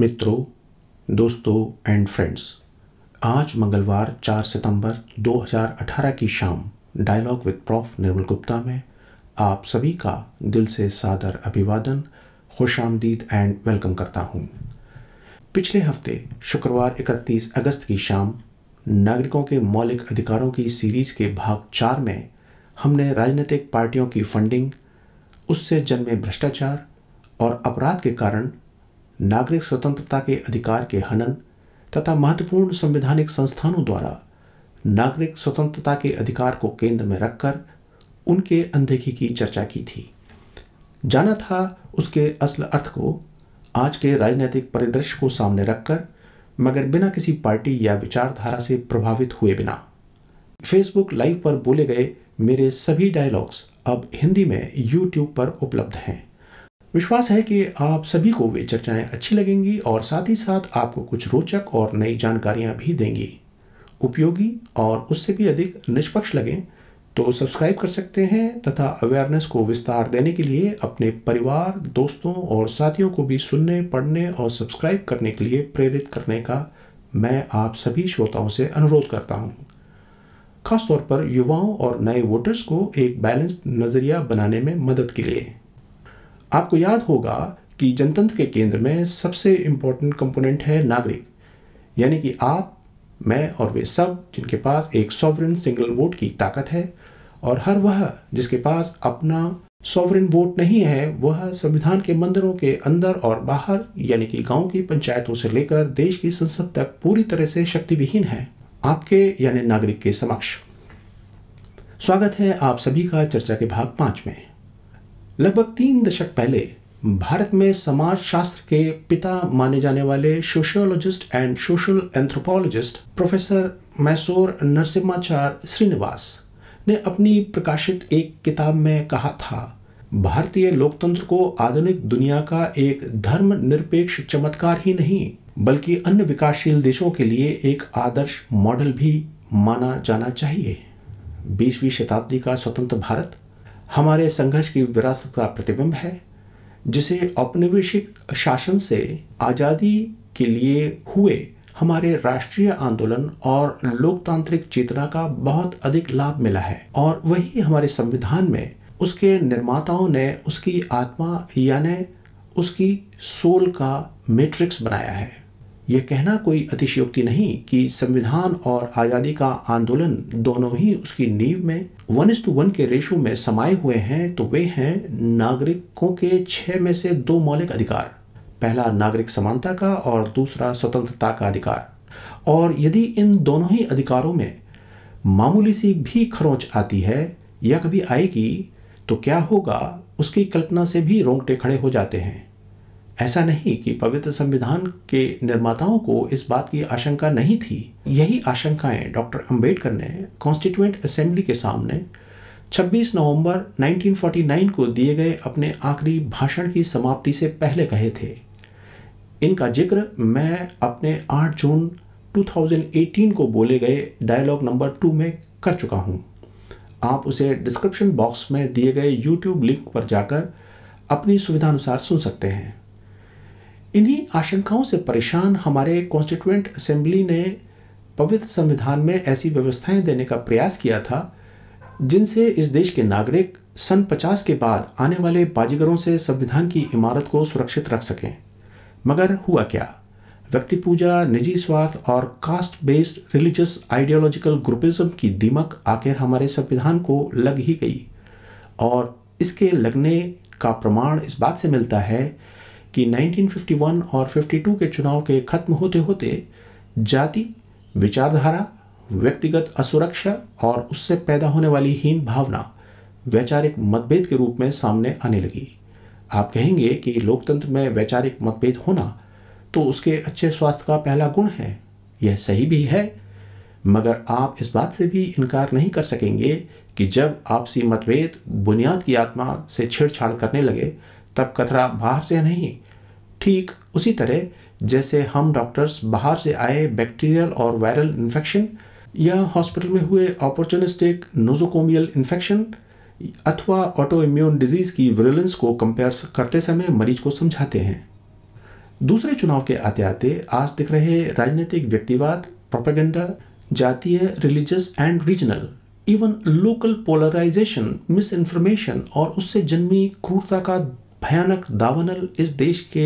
मित्रों दोस्तों and friends आज मंगलवार 4 सितंबर 2018 की शाम dialogue with prof Nirmal Gupta में आप सभी का दिल से सादर अभिवादन खुश आमदीद एंड वेलकम करता हूँ पिछले हफ्ते शुक्रवार 31 अगस्त की शाम नागरिकों के मौलिक अधिकारों की सीरीज के भाग चार में हमने राजनीतिक पार्टियों की फंडिंग उससे जन्मे भ्रष्टाचार और अपराध के कारण नागरिक स्वतंत्रता के अधिकार के हनन तथा महत्वपूर्ण संवैधानिक संस्थानों द्वारा नागरिक स्वतंत्रता के अधिकार को केंद्र में रखकर उनके अनदेखी की चर्चा की थी जाना था उसके असल अर्थ को आज के राजनीतिक परिदृश्य को सामने रखकर मगर बिना किसी पार्टी या विचारधारा से प्रभावित हुए बिना फेसबुक लाइव पर बोले गए मेरे सभी डायलॉग्स अब हिंदी में यूट्यूब पर उपलब्ध हैं विश्वास है कि आप सभी को वे चर्चाएं अच्छी लगेंगी और साथ ही साथ आपको कुछ रोचक और नई जानकारियां भी देंगी उपयोगी और उससे भी अधिक निष्पक्ष लगें तो सब्सक्राइब कर सकते हैं तथा अवेयरनेस को विस्तार देने के लिए अपने परिवार दोस्तों और साथियों को भी सुनने पढ़ने और सब्सक्राइब करने के लिए प्रेरित करने का मैं आप सभी श्रोताओं से अनुरोध करता हूँ खासतौर पर युवाओं और नए वोटर्स को एक बैलेंस्ड नज़रिया बनाने में मदद के लिए आपको याद होगा कि जनतंत्र के केंद्र में सबसे इम्पोर्टेंट कंपोनेंट है नागरिक यानी कि आप मैं और वे सब जिनके पास एक सॉवरन सिंगल वोट की ताकत है और हर वह जिसके पास अपना सॉवरन वोट नहीं है वह संविधान के मंदिरों के अंदर और बाहर यानी कि गांव की पंचायतों से लेकर देश की संसद तक पूरी तरह से शक्तिविहीन है आपके यानी नागरिक के समक्ष स्वागत है आप सभी का चर्चा के भाग पांच में लगभग तीन दशक पहले भारत में समाज शास्त्र के पिता माने जाने वाले sociologist and social anthropologist professor Mysore Narasimhachar Srinivas ने अपनी प्रकाशित एक किताब में कहा था भारतीय लोकतंत्र को आधुनिक दुनिया का एक धर्म निरपेक्ष चमत्कार ही नहीं बल्कि अन्य विकासशील देशों के लिए एक आदर्श मॉडल भी माना जाना चाहिए बीसवीं शताब्दी का स्वतंत्र भारत हमारे संघर्ष की विरासत का प्रतिबिंब है जिसे औपनिवेशिक शासन से आज़ादी के लिए हुए हमारे राष्ट्रीय आंदोलन और लोकतांत्रिक चेतना का बहुत अधिक लाभ मिला है और वही हमारे संविधान में उसके निर्माताओं ने उसकी आत्मा यानी उसकी सोल का मैट्रिक्स बनाया है यह कहना कोई अतिशयोक्ति नहीं कि संविधान और आज़ादी का आंदोलन दोनों ही उसकी नींव में वन इज टू वन के रेशो में समाये हुए हैं तो वे हैं नागरिकों के छः में से दो मौलिक अधिकार पहला नागरिक समानता का और दूसरा स्वतंत्रता का अधिकार और यदि इन दोनों ही अधिकारों में मामूली सी भी खरोंच आती है या कभी आएगी तो क्या होगा उसकी कल्पना से भी रोंगटे खड़े हो जाते हैं ऐसा नहीं कि पवित्र संविधान के निर्माताओं को इस बात की आशंका नहीं थी यही आशंकाएं डॉक्टर अंबेडकर ने कॉन्स्टिट्यूएंट असेंबली के सामने 26 नवंबर 1949 को दिए गए अपने आखिरी भाषण की समाप्ति से पहले कहे थे इनका जिक्र मैं अपने 8 जून 2018 को बोले गए डायलॉग नंबर टू में कर चुका हूँ आप उसे डिस्क्रिप्शन बॉक्स में दिए गए यूट्यूब लिंक पर जाकर अपनी सुविधानुसार सुन सकते हैं इन्हीं आशंकाओं से परेशान हमारे कॉन्स्टिट्यूंट असेंबली ने पवित्र संविधान में ऐसी व्यवस्थाएं देने का प्रयास किया था जिनसे इस देश के नागरिक सन 50 के बाद आने वाले बाजीगरों से संविधान की इमारत को सुरक्षित रख सकें मगर हुआ क्या व्यक्ति पूजा निजी स्वार्थ और caste based religious ideological groupism की दीमक आखिर हमारे संविधान को लग ही गई और इसके लगने का प्रमाण इस बात से मिलता है कि 1951 और 52 के चुनाव के खत्म होते होते जाति विचारधारा व्यक्तिगत असुरक्षा और उससे पैदा होने वाली हीन भावना वैचारिक मतभेद के रूप में सामने आने लगी आप कहेंगे कि लोकतंत्र में वैचारिक मतभेद होना तो उसके अच्छे स्वास्थ्य का पहला गुण है यह सही भी है मगर आप इस बात से भी इनकार नहीं कर सकेंगे कि जब आपसी मतभेद बुनियाद की आत्मा से छेड़छाड़ करने लगे तब कतरा बाहर से नहीं ठीक उसी तरह जैसे हम डॉक्टर्स बाहर से आए बैक्टीरियल और वायरल इन्फेक्शन या हॉस्पिटल में हुए अपॉर्चुनिस्टिक नोजोकोमियल इन्फेक्शन अथवा ऑटो इम्यून डिजीज़ की विरलेंस को कंपेयर करते समय मरीज को समझाते हैं दूसरे चुनाव के आते आते आज दिख रहे राजनीतिक व्यक्तिवाद प्रोपेगेंडा जातीय religious and regional even local polarisation misinformation और उससे जन्मी क्रूरता का भयानक दावनल इस देश के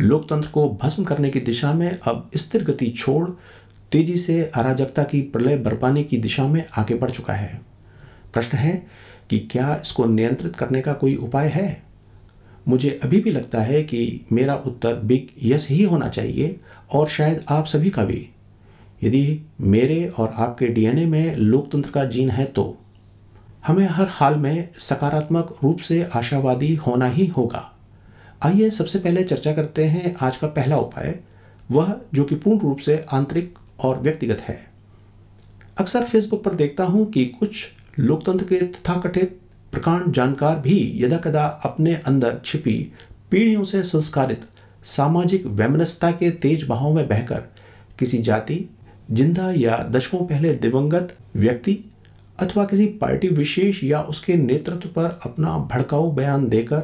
लोकतंत्र को भस्म करने की दिशा में अब स्थिर गति छोड़ तेजी से अराजकता की प्रलय बरपाने की दिशा में आगे बढ़ चुका है प्रश्न है कि क्या इसको नियंत्रित करने का कोई उपाय है मुझे अभी भी लगता है कि मेरा उत्तर बिग यस ही होना चाहिए और शायद आप सभी का भी यदि मेरे और आपके डीएनए में लोकतंत्र का जीन है तो हमें हर हाल में सकारात्मक रूप से आशावादी होना ही होगा आइए सबसे पहले चर्चा करते हैं आज का पहला उपाय वह जो कि पूर्ण रूप से आंतरिक और व्यक्तिगत है अक्सर फेसबुक पर देखता हूं कि कुछ लोकतंत्र के तथाकथित प्रकांड जानकार भी यदा कदा अपने अंदर छिपी पीढ़ियों से संस्कारित सामाजिक वैमनस्ता के तेज बहाव में बहकर किसी जाति जिंदा या दशकों पहले दिवंगत व्यक्ति अथवा किसी पार्टी विशेष या उसके नेतृत्व पर अपना भड़काऊ बयान देकर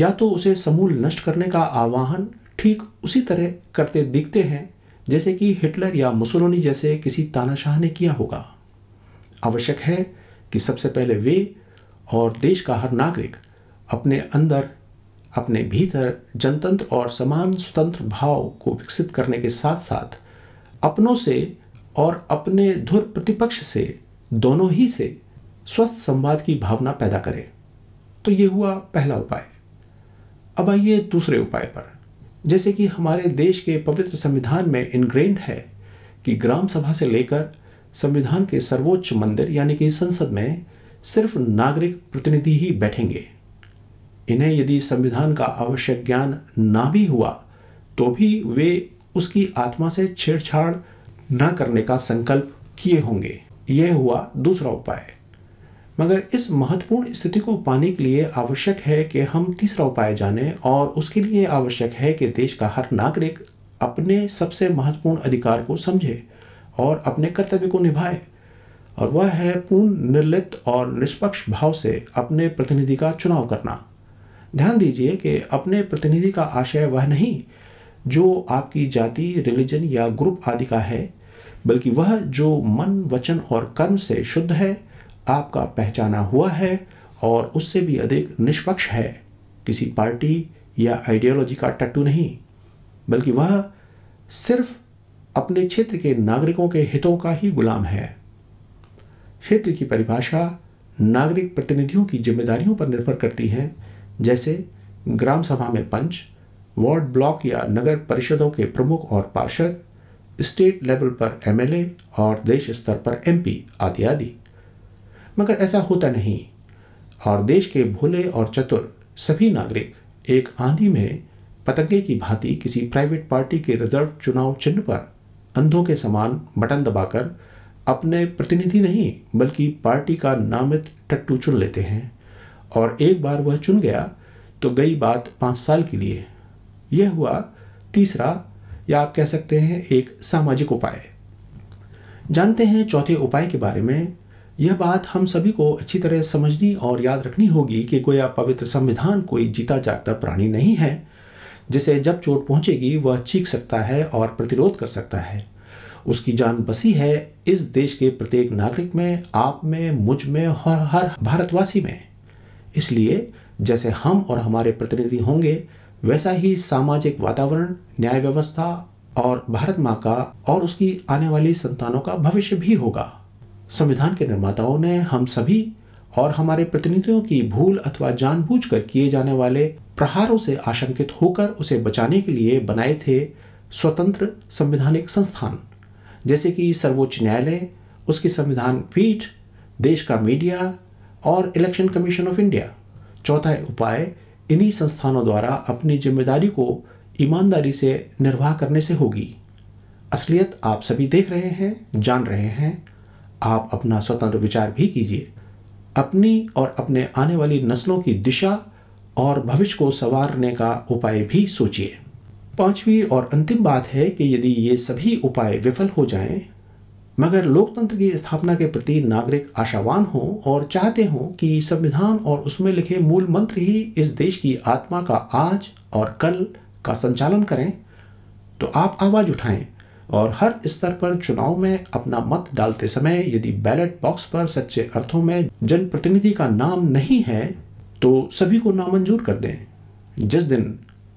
या तो उसे समूल नष्ट करने का आह्वान ठीक उसी तरह करते दिखते हैं जैसे कि हिटलर या मुसोलोनी जैसे किसी तानाशाह ने किया होगा आवश्यक है कि सबसे पहले वे और देश का हर नागरिक अपने अंदर अपने भीतर जनतंत्र और समान स्वतंत्र भाव को विकसित करने के साथ साथ अपनों से और अपने धुर प्रतिपक्ष से दोनों ही से स्वस्थ संवाद की भावना पैदा करें तो ये हुआ पहला उपाय अब आइए दूसरे उपाय पर जैसे कि हमारे देश के पवित्र संविधान में इनग्रेंड है कि ग्राम सभा से लेकर संविधान के सर्वोच्च मंदिर यानी कि संसद में सिर्फ नागरिक प्रतिनिधि ही बैठेंगे इन्हें यदि संविधान का आवश्यक ज्ञान ना भी हुआ तो भी वे उसकी आत्मा से छेड़छाड़ न करने का संकल्प किए होंगे यह हुआ दूसरा उपाय मगर इस महत्वपूर्ण स्थिति को पाने के लिए आवश्यक है कि हम तीसरा उपाय जानें और उसके लिए आवश्यक है कि देश का हर नागरिक अपने सबसे महत्वपूर्ण अधिकार को समझे और अपने कर्तव्य को निभाए और वह है पूर्ण निर्लित और निष्पक्ष भाव से अपने प्रतिनिधि का चुनाव करना ध्यान दीजिए कि अपने प्रतिनिधि का आशय वह नहीं जो आपकी जाति रिलीजन या ग्रुप आदि का है बल्कि वह जो मन वचन और कर्म से शुद्ध है आपका पहचाना हुआ है और उससे भी अधिक निष्पक्ष है किसी पार्टी या आइडियोलॉजी का टट्टू नहीं बल्कि वह सिर्फ अपने क्षेत्र के नागरिकों के हितों का ही गुलाम है क्षेत्र की परिभाषा नागरिक प्रतिनिधियों की जिम्मेदारियों पर निर्भर करती है जैसे ग्राम सभा में पंच वार्ड ब्लॉक या नगर परिषदों के प्रमुख और पार्षद स्टेट लेवल पर एमएलए और देश स्तर पर एमपी आदि आदि मगर ऐसा होता नहीं और देश के भोले और चतुर सभी नागरिक एक आंधी में पतंगे की भांति किसी प्राइवेट पार्टी के रिजर्व चुनाव चिन्ह पर अंधों के समान बटन दबाकर अपने प्रतिनिधि नहीं बल्कि पार्टी का नामित टट्टू चुन लेते हैं और एक बार वह चुन गया तो गई बात पाँच साल के लिए यह हुआ तीसरा या आप कह सकते हैं एक सामाजिक उपाय जानते हैं चौथे उपाय के बारे में यह बात हम सभी को अच्छी तरह समझनी और याद रखनी होगी कि गोया पवित्र संविधान कोई जीता जागता प्राणी नहीं है जिसे जब चोट पहुंचेगी वह चीख सकता है और प्रतिरोध कर सकता है उसकी जान बसी है इस देश के प्रत्येक नागरिक में आप में मुझ में और हर भारतवासी में इसलिए जैसे हम और हमारे प्रतिनिधि होंगे वैसा ही सामाजिक वातावरण न्याय व्यवस्था और भारत माँ का और उसकी आने वाली संतानों का भविष्य भी होगा संविधान के निर्माताओं ने हम सभी और हमारे प्रतिनिधियों की भूल अथवा जानबूझकर किए जाने वाले प्रहारों से आशंकित होकर उसे बचाने के लिए बनाए थे स्वतंत्र संविधानिक संस्थान जैसे कि सर्वोच्च न्यायालय उसकी संविधान पीठ देश का मीडिया और इलेक्शन कमीशन ऑफ इंडिया चौथा उपाय इन्हीं संस्थानों द्वारा अपनी जिम्मेदारी को ईमानदारी से निर्वाह करने से होगी असलियत आप सभी देख रहे हैं जान रहे हैं आप अपना स्वतंत्र विचार भी कीजिए अपनी और अपने आने वाली नस्लों की दिशा और भविष्य को संवारने का उपाय भी सोचिए पांचवी और अंतिम बात है कि यदि ये सभी उपाय विफल हो जाएं मगर लोकतंत्र की स्थापना के प्रति नागरिक आशावान हों और चाहते हों कि संविधान और उसमें लिखे मूल मंत्र ही इस देश की आत्मा का आज और कल का संचालन करें तो आप आवाज उठाएं और हर स्तर पर चुनाव में अपना मत डालते समय यदि बैलेट बॉक्स पर सच्चे अर्थों में जनप्रतिनिधि का नाम नहीं है तो सभी को नामंजूर कर दें जिस दिन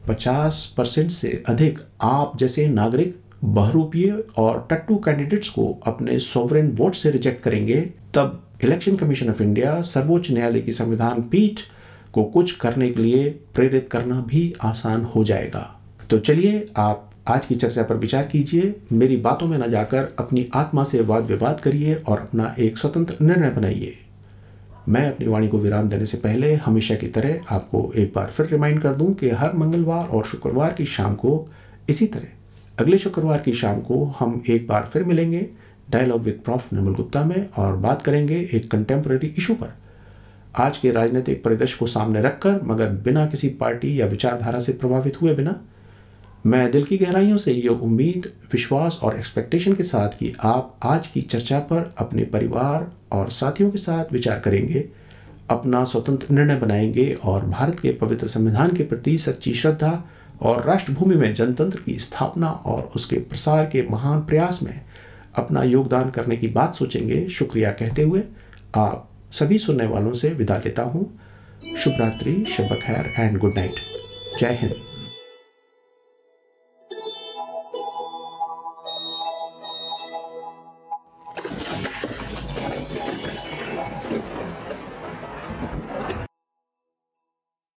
50 परसेंट से अधिक आप जैसे नागरिक बहरूपीय और टट्टू कैंडिडेट्स को अपने सोवरेन वोट से रिजेक्ट करेंगे तब इलेक्शन कमीशन ऑफ इंडिया सर्वोच्च न्यायालय की संविधान पीठ को कुछ करने के लिए प्रेरित करना भी आसान हो जाएगा तो चलिए आप आज की चर्चा पर विचार कीजिए मेरी बातों में न जाकर अपनी आत्मा से वाद विवाद करिए और अपना एक स्वतंत्र निर्णय बनाइए मैं अपनी वाणी को विराम देने से पहले हमेशा की तरह आपको एक बार फिर रिमाइंड कर दूं कि हर मंगलवार और शुक्रवार की शाम को इसी तरह अगले शुक्रवार की शाम को हम एक बार फिर मिलेंगे dialogue with prof Nirmal Gupta में और बात करेंगे एक कंटेम्प्रेरी इशू पर आज के राजनीतिक परिदृश्य को सामने रखकर मगर बिना किसी पार्टी या विचारधारा से प्रभावित हुए बिना मैं दिल की गहराइयों से ये उम्मीद विश्वास और एक्सपेक्टेशन के साथ कि आप आज की चर्चा पर अपने परिवार और साथियों के साथ विचार करेंगे अपना स्वतंत्र निर्णय बनाएंगे और भारत के पवित्र संविधान के प्रति सच्ची श्रद्धा और राष्ट्रभूमि में जनतंत्र की स्थापना और उसके प्रसार के महान प्रयास में अपना योगदान करने की बात सोचेंगे शुक्रिया कहते हुए आप सभी सुनने वालों से विदा लेता हूँ शुभरात्रि शुभ खैर एंड गुड नाइट जय हिंद